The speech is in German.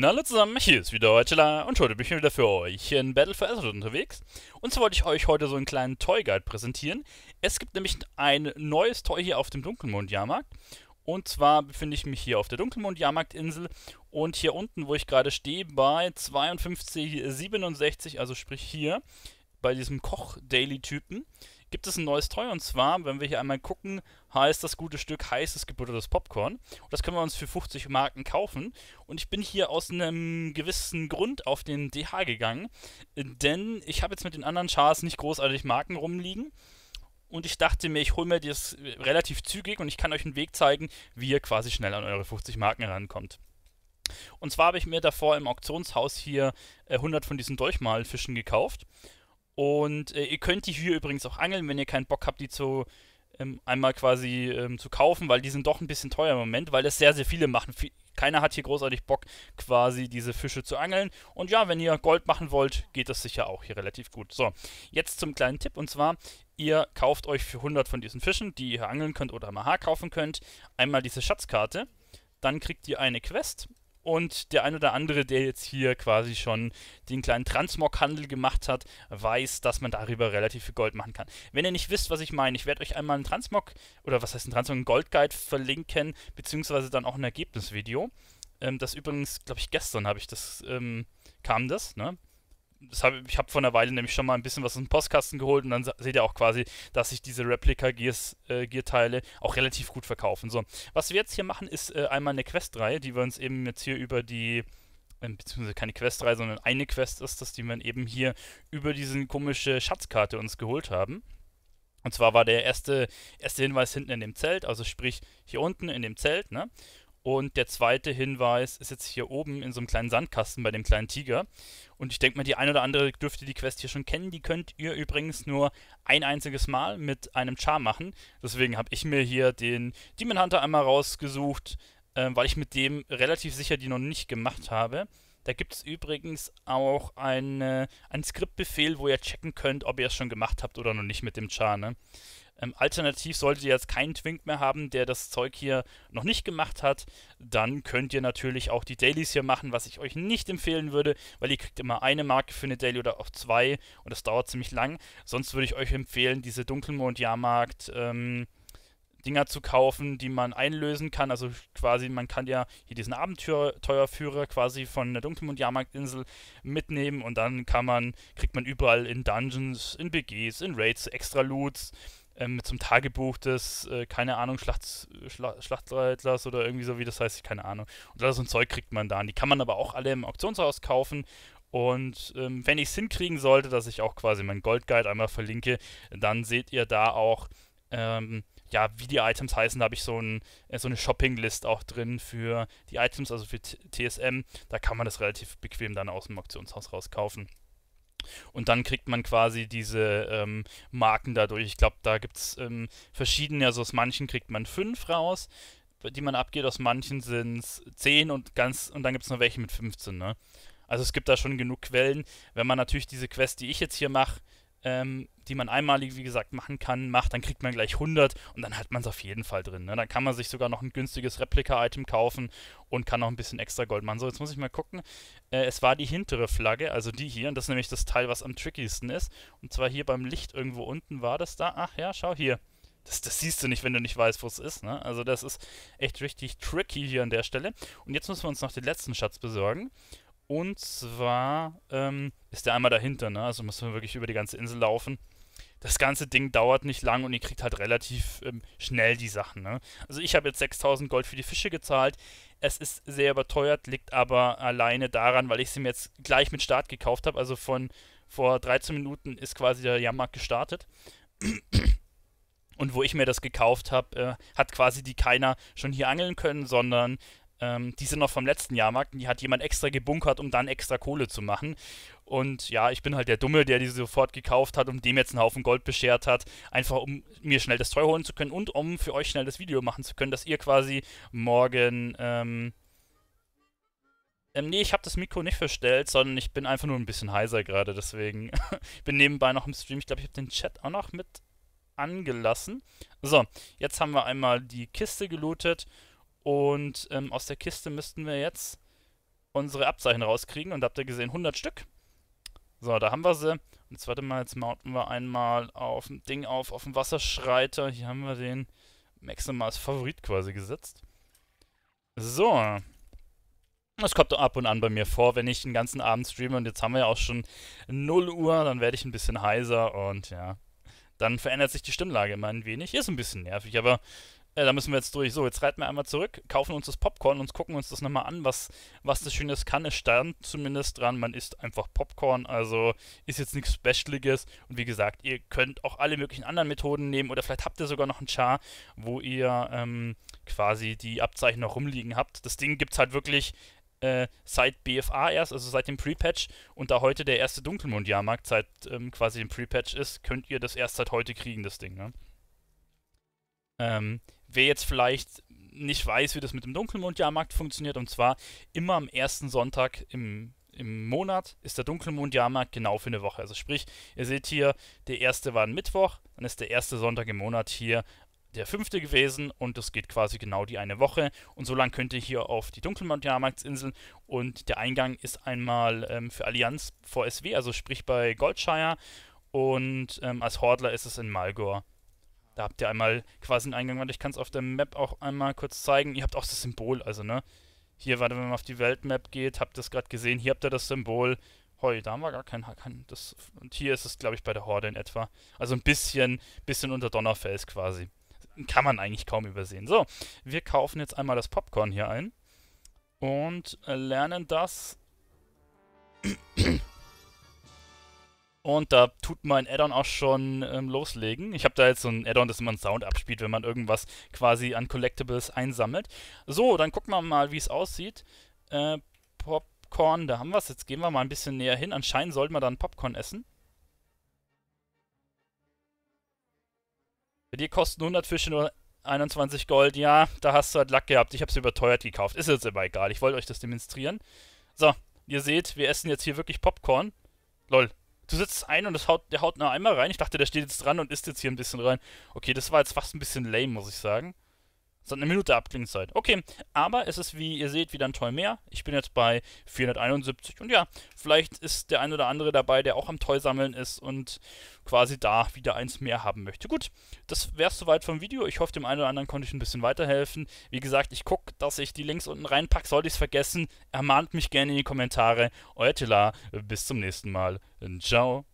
Hallo zusammen, hier ist wieder Heuteler und heute bin ich wieder für euch in Battle for Azeroth unterwegs. Und zwar wollte ich euch heute so einen kleinen Toy Guide präsentieren. Es gibt nämlich ein neues Toy hier auf dem Dunkelmond-Jahrmarkt. Und zwar befinde ich mich hier auf der dunkelmond jahrmarkt insel und hier unten, wo ich gerade stehe, bei 52,67, also sprich hier, bei diesem Koch-Daily-Typen gibt es ein neues Toy und zwar, wenn wir hier einmal gucken, heißt das gute Stück heißes gebuttertes Popcorn. Und das können wir uns für 50 Marken kaufen. Und ich bin hier aus einem gewissen Grund auf den DH gegangen, denn ich habe jetzt mit den anderen Chars nicht großartig Marken rumliegen. Und ich dachte mir, ich hole mir das äh, relativ zügig und ich kann euch einen Weg zeigen, wie ihr quasi schnell an eure 50 Marken herankommt. Und zwar habe ich mir davor im Auktionshaus hier 100 äh, von diesen Dolchmalfischen gekauft und äh, ihr könnt die hier übrigens auch angeln, wenn ihr keinen Bock habt, die zu ähm, einmal quasi ähm, zu kaufen, weil die sind doch ein bisschen teuer im Moment, weil das sehr, sehr viele machen. V Keiner hat hier großartig Bock, quasi diese Fische zu angeln. Und ja, wenn ihr Gold machen wollt, geht das sicher auch hier relativ gut. So, jetzt zum kleinen Tipp und zwar, ihr kauft euch für 100 von diesen Fischen, die ihr angeln könnt oder MH kaufen könnt, einmal diese Schatzkarte. Dann kriegt ihr eine Quest und der ein oder andere, der jetzt hier quasi schon den kleinen Transmog-Handel gemacht hat, weiß, dass man darüber relativ viel Gold machen kann. Wenn ihr nicht wisst, was ich meine, ich werde euch einmal einen Transmog, oder was heißt ein Transmog, einen Goldguide verlinken, beziehungsweise dann auch ein Ergebnisvideo. Ähm, das übrigens, glaube ich, gestern habe ich das, ähm, kam das, ne? hab, ich habe vor einer Weile nämlich schon mal ein bisschen was aus dem Postkasten geholt und dann seht ihr auch quasi, dass sich diese Replika-Gear-Teile äh, auch relativ gut verkaufen. So, was wir jetzt hier machen, ist äh, einmal eine Questreihe, die wir uns eben jetzt hier über die ähm, beziehungsweise keine Questreihe, sondern eine Quest ist das, die wir eben hier über diese komische Schatzkarte uns geholt haben. Und zwar war der erste, erste Hinweis hinten in dem Zelt, also sprich hier unten in dem Zelt, ne? Und der zweite Hinweis ist jetzt hier oben in so einem kleinen Sandkasten bei dem kleinen Tiger. Und ich denke mal, die ein oder andere dürfte die Quest hier schon kennen. Die könnt ihr übrigens nur ein einziges Mal mit einem Char machen. Deswegen habe ich mir hier den Demon Hunter einmal rausgesucht, äh, weil ich mit dem relativ sicher die noch nicht gemacht habe. Da gibt es übrigens auch eine, einen Skriptbefehl, wo ihr checken könnt, ob ihr es schon gemacht habt oder noch nicht mit dem Char. Ne? Ähm, alternativ solltet ihr jetzt keinen Twink mehr haben, der das Zeug hier noch nicht gemacht hat. Dann könnt ihr natürlich auch die Dailies hier machen, was ich euch nicht empfehlen würde, weil ihr kriegt immer eine Marke für eine Daily oder auch zwei und das dauert ziemlich lang. Sonst würde ich euch empfehlen, diese Dunkelmond-Jahrmarkt... Ähm, Dinger zu kaufen, die man einlösen kann. Also quasi, man kann ja hier diesen Abenteuerführer quasi von der Dunkelmond Jahrmarktinsel mitnehmen und dann kann man, kriegt man überall in Dungeons, in BGs, in Raids, extra Loots, ähm, mit so einem Tagebuch des, äh, keine Ahnung, Schlacht, Schlachtreitlers oder irgendwie so, wie das heißt, keine Ahnung. Und all so ein Zeug kriegt man da. Und die kann man aber auch alle im Auktionshaus kaufen. Und ähm, wenn ich es hinkriegen sollte, dass ich auch quasi meinen Goldguide einmal verlinke, dann seht ihr da auch, ähm, ja, wie die Items heißen. Da habe ich so, ein, äh, so eine Shopping-List auch drin für die Items, also für T TSM. Da kann man das relativ bequem dann aus dem Auktionshaus rauskaufen. Und dann kriegt man quasi diese ähm, Marken dadurch. Ich glaube, da gibt es ähm, verschiedene, also aus manchen kriegt man fünf raus, die man abgeht, aus manchen sind es zehn und ganz, und dann gibt es noch welche mit 15, ne? Also es gibt da schon genug Quellen. Wenn man natürlich diese Quest, die ich jetzt hier mache, ähm, die man einmalig, wie gesagt, machen kann, macht, dann kriegt man gleich 100 und dann hat man es auf jeden Fall drin. Ne? Dann kann man sich sogar noch ein günstiges Replika-Item kaufen und kann noch ein bisschen extra Gold machen. So, jetzt muss ich mal gucken. Äh, es war die hintere Flagge, also die hier, und das ist nämlich das Teil, was am trickiesten ist. Und zwar hier beim Licht irgendwo unten war das da. Ach ja, schau hier. Das, das, siehst du nicht, wenn du nicht weißt, wo es ist. Ne? Also das ist echt richtig tricky hier an der Stelle. Und jetzt müssen wir uns noch den letzten Schatz besorgen. Und zwar ähm, ist der einmal dahinter, ne? Also muss man wirklich über die ganze Insel laufen. Das ganze Ding dauert nicht lang und ihr kriegt halt relativ ähm, schnell die Sachen, ne? Also ich habe jetzt 6000 Gold für die Fische gezahlt. Es ist sehr überteuert, liegt aber alleine daran, weil ich sie mir jetzt gleich mit Start gekauft habe. Also von vor 13 Minuten ist quasi der Jahrmarkt gestartet. Und wo ich mir das gekauft habe, äh, hat quasi die keiner schon hier angeln können, sondern ähm, die sind noch vom letzten Jahrmarkt und die hat jemand extra gebunkert, um dann extra Kohle zu machen. Und ja, ich bin halt der Dumme, der die sofort gekauft hat und dem jetzt einen Haufen Gold beschert hat, einfach um mir schnell das Toy holen zu können und um für euch schnell das Video machen zu können, dass ihr quasi morgen. Ähm, ähm, nee, ich habe das Mikro nicht verstellt, sondern ich bin einfach nur ein bisschen heiser gerade, deswegen. ich bin nebenbei noch im Stream. Ich glaube, ich habe den Chat auch noch mit angelassen. So, jetzt haben wir einmal die Kiste gelootet und ähm, aus der Kiste müssten wir jetzt unsere Abzeichen rauskriegen. Und habt ihr gesehen, 100 Stück. So, da haben wir sie. Und das zweite mal, jetzt mounten wir einmal auf dem Ding auf, auf dem Wasserschreiter. Hier haben wir den Maximals Favorit quasi gesetzt. So. Das kommt ab und an bei mir vor, wenn ich den ganzen Abend streame. Und jetzt haben wir ja auch schon 0 Uhr, dann werde ich ein bisschen heiser und ja, dann verändert sich die Stimmlage immer ein wenig. Ist ein bisschen nervig, aber äh, da müssen wir jetzt durch. So, jetzt reiten wir einmal zurück, kaufen uns das Popcorn und gucken uns das nochmal an, was, was das Schönes kann. Es stand zumindest dran, man isst einfach Popcorn, also ist jetzt nichts Specialiges. Und wie gesagt, ihr könnt auch alle möglichen anderen Methoden nehmen oder vielleicht habt ihr sogar noch einen Char, wo ihr ähm, quasi die Abzeichen noch rumliegen habt. Das Ding gibt es halt wirklich äh, seit BFA erst, also seit dem Pre-Patch. Und da heute der erste Dunkelmond-Jahrmarkt seit ähm, quasi dem Pre-Patch ist, könnt ihr das erst seit heute kriegen, das Ding. Ne? Ähm, wer jetzt vielleicht nicht weiß, wie das mit dem Dunkelmond-Jahrmarkt funktioniert, und zwar immer am ersten Sonntag im im Monat ist der Dunkelmond-Jahrmarkt genau für eine Woche. Also sprich, ihr seht hier, der erste war ein Mittwoch, dann ist der erste Sonntag im Monat hier der fünfte gewesen und das geht quasi genau die eine Woche. Und so lange könnt ihr hier auf die Dunkelmarktsinseln und der Eingang ist einmal ähm, für Allianz VSW, also sprich bei Goldshire und ähm, als Hordler ist es in Malgor. Da habt ihr einmal quasi einen Eingang, warte, ich kann es auf der Map auch einmal kurz zeigen. Ihr habt auch das Symbol, also ne? Hier, warte, wenn man auf die Weltmap geht, habt ihr es gerade gesehen, hier habt ihr das Symbol. Hoi, da haben wir gar keinen kein, das Und hier ist es, glaube ich, bei der Horde in etwa. Also ein bisschen, bisschen unter Donnerfels quasi kann man eigentlich kaum übersehen. So, wir kaufen jetzt einmal das Popcorn hier ein und lernen das. Und da tut mein Addon auch schon ähm, loslegen. Ich habe da jetzt so ein Addon, das immer einen Sound abspielt, wenn man irgendwas quasi an Collectibles einsammelt. So, dann gucken wir mal, wie es aussieht. Äh, Popcorn, da haben wir es. Jetzt gehen wir mal ein bisschen näher hin. Anscheinend sollten wir dann Popcorn essen. Die kosten 100 Fische nur 21 Gold. Ja, da hast du halt Lack gehabt. Ich habe sie überteuert gekauft. Ist jetzt aber egal. Ich wollte euch das demonstrieren. So, ihr seht, wir essen jetzt hier wirklich Popcorn. Lol. Du sitzt ein und das haut, der haut nur einmal rein. Ich dachte, der steht jetzt dran und isst jetzt hier ein bisschen rein. Okay, das war jetzt fast ein bisschen lame, muss ich sagen. Es hat eine Minute Abklingzeit. Okay, aber es ist, wie ihr seht, wieder ein Toy mehr. Ich bin jetzt bei 471 und ja, vielleicht ist der ein oder andere dabei, der auch am Toll sammeln ist und quasi da wieder eins mehr haben möchte. Gut, das wäre es soweit vom Video. Ich hoffe, dem einen oder anderen konnte ich ein bisschen weiterhelfen. Wie gesagt, ich gucke, dass ich die Links unten reinpacke. Sollte ich es vergessen, ermahnt mich gerne in die Kommentare. Euer Tila, bis zum nächsten Mal. Ciao.